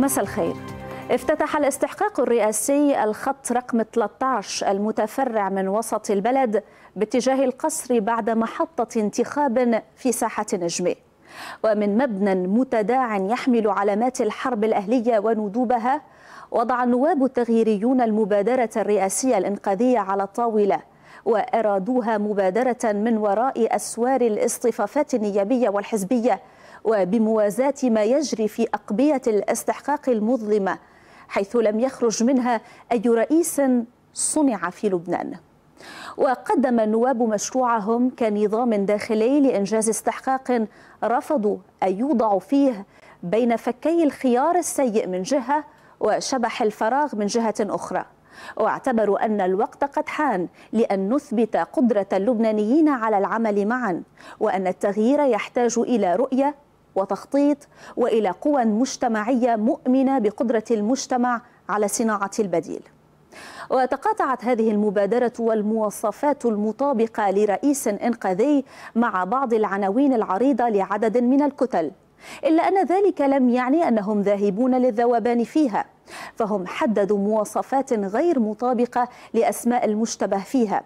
مساء الخير افتتح الاستحقاق الرئاسي الخط رقم 13 المتفرع من وسط البلد باتجاه القصر بعد محطة انتخاب في ساحة نجمه ومن مبنى متداع يحمل علامات الحرب الأهلية وندوبها وضع النواب التغييريون المبادرة الرئاسية الإنقاذية على الطاولة وأرادوها مبادرة من وراء أسوار الاصطفافات النيابية والحزبية وبموازاة ما يجري في أقبية الاستحقاق المظلمة حيث لم يخرج منها أي رئيس صنع في لبنان وقدم النواب مشروعهم كنظام داخلي لإنجاز استحقاق رفضوا أن يوضع فيه بين فكي الخيار السيء من جهة وشبح الفراغ من جهة أخرى واعتبروا أن الوقت قد حان لأن نثبت قدرة اللبنانيين على العمل معا وأن التغيير يحتاج إلى رؤية وتخطيط والى قوى مجتمعيه مؤمنه بقدره المجتمع على صناعه البديل وتقاطعت هذه المبادرة والمواصفات المطابقة لرئيس إنقاذي مع بعض العناوين العريضة لعدد من الكتل إلا أن ذلك لم يعني أنهم ذاهبون للذوبان فيها فهم حددوا مواصفات غير مطابقة لأسماء المشتبه فيها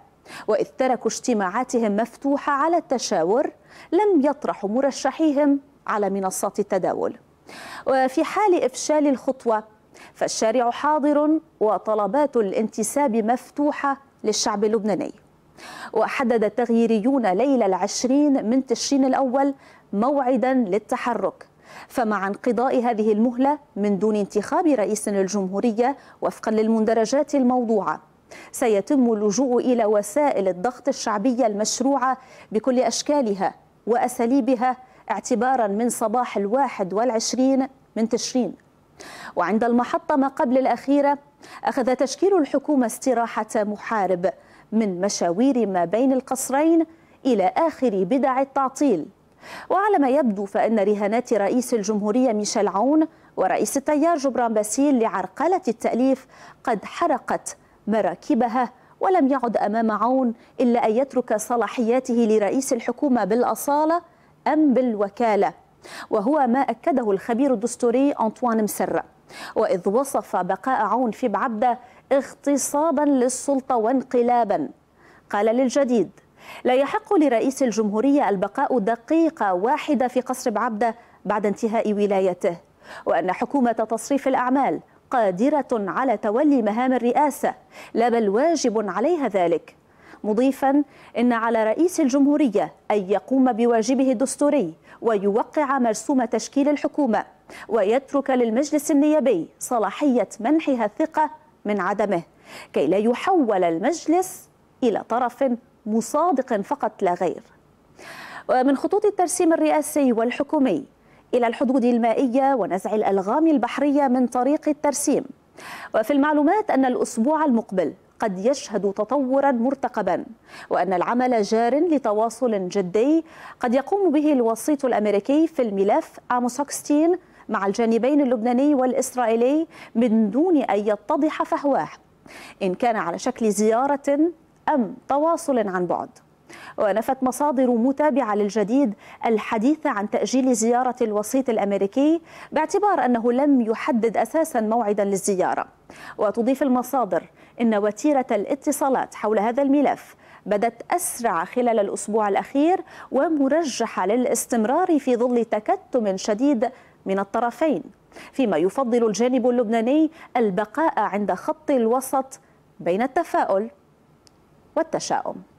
وإذ تركوا اجتماعاتهم مفتوحة على التشاور لم يطرحوا مرشحيهم على منصات التداول وفي حال إفشال الخطوة فالشارع حاضر وطلبات الانتساب مفتوحة للشعب اللبناني وحدد التغييريون ليلة العشرين من تشرين الأول موعدا للتحرك فمع انقضاء هذه المهلة من دون انتخاب رئيس للجمهورية وفقا للمندرجات الموضوعة سيتم اللجوء إلى وسائل الضغط الشعبية المشروعة بكل أشكالها وأساليبها اعتبارا من صباح الواحد والعشرين من تشرين وعند المحطة ما قبل الأخيرة أخذ تشكيل الحكومة استراحة محارب من مشاوير ما بين القصرين إلى آخر بدع التعطيل وعلى ما يبدو فإن رهانات رئيس الجمهورية ميشيل عون ورئيس التيار جبران باسيل لعرقلة التأليف قد حرقت مراكبها ولم يعد أمام عون إلا أن يترك صلاحياته لرئيس الحكومة بالأصالة أم بالوكالة وهو ما أكده الخبير الدستوري أنطوان مسرة وإذ وصف بقاء عون في بعبدة اغتصابا للسلطة وانقلابا قال للجديد لا يحق لرئيس الجمهورية البقاء دقيقة واحدة في قصر بعبدة بعد انتهاء ولايته وأن حكومة تصريف الأعمال قادرة على تولي مهام الرئاسة لا بل واجب عليها ذلك مضيفا ان على رئيس الجمهوريه ان يقوم بواجبه الدستوري ويوقع مرسوم تشكيل الحكومه ويترك للمجلس النيابي صلاحيه منحها الثقه من عدمه كي لا يحول المجلس الى طرف مصادق فقط لا غير ومن خطوط الترسيم الرئاسي والحكومي إلى الحدود المائية ونزع الألغام البحرية من طريق الترسيم وفي المعلومات أن الأسبوع المقبل قد يشهد تطورا مرتقبا وأن العمل جار لتواصل جدي قد يقوم به الوسيط الأمريكي في الملف اموسوكستين مع الجانبين اللبناني والإسرائيلي من دون أن يتضح فهواه إن كان على شكل زيارة أم تواصل عن بعد ونفت مصادر متابعة للجديد الحديث عن تأجيل زيارة الوسيط الأمريكي باعتبار أنه لم يحدد أساسا موعدا للزيارة وتضيف المصادر إن وتيرة الاتصالات حول هذا الملف بدت أسرع خلال الأسبوع الأخير ومرجحة للاستمرار في ظل تكتم شديد من الطرفين فيما يفضل الجانب اللبناني البقاء عند خط الوسط بين التفاؤل والتشاؤم